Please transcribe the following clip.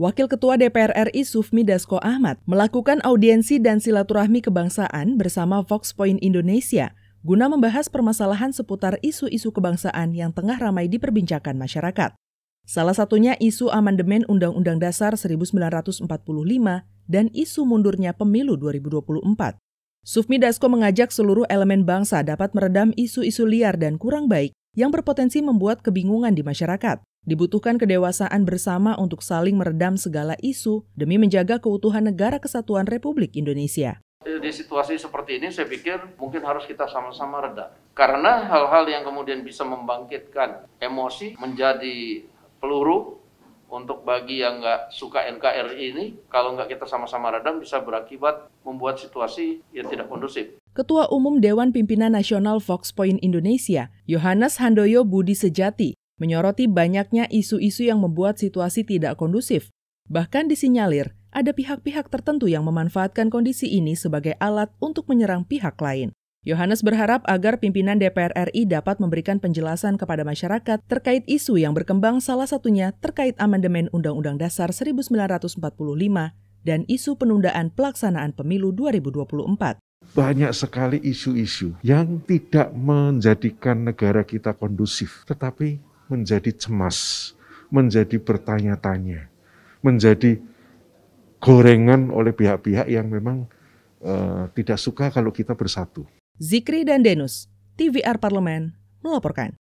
Wakil Ketua DPR RI Sufmi Dasko Ahmad melakukan audiensi dan silaturahmi kebangsaan bersama Vox Point Indonesia guna membahas permasalahan seputar isu-isu kebangsaan yang tengah ramai diperbincangkan masyarakat. Salah satunya isu amandemen Undang-Undang Dasar 1945 dan isu mundurnya pemilu 2024. Sufmi Dasko mengajak seluruh elemen bangsa dapat meredam isu-isu liar dan kurang baik yang berpotensi membuat kebingungan di masyarakat. Dibutuhkan kedewasaan bersama untuk saling meredam segala isu demi menjaga keutuhan negara kesatuan Republik Indonesia. Di situasi seperti ini saya pikir mungkin harus kita sama-sama redam. Karena hal-hal yang kemudian bisa membangkitkan emosi menjadi peluru untuk bagi yang nggak suka NKRI ini, kalau nggak kita sama-sama redam bisa berakibat membuat situasi yang tidak kondusif. Ketua Umum Dewan Pimpinan Nasional Fox Point Indonesia, Yohanes Handoyo Budi Sejati, menyoroti banyaknya isu-isu yang membuat situasi tidak kondusif. Bahkan disinyalir ada pihak-pihak tertentu yang memanfaatkan kondisi ini sebagai alat untuk menyerang pihak lain. Yohanes berharap agar pimpinan DPR RI dapat memberikan penjelasan kepada masyarakat terkait isu yang berkembang salah satunya terkait amandemen Undang-Undang Dasar 1945 dan isu penundaan pelaksanaan pemilu 2024 banyak sekali isu-isu yang tidak menjadikan negara kita kondusif, tetapi menjadi cemas, menjadi bertanya-tanya, menjadi gorengan oleh pihak-pihak yang memang uh, tidak suka kalau kita bersatu. Zikri dan Denus, TVR Parlemen melaporkan.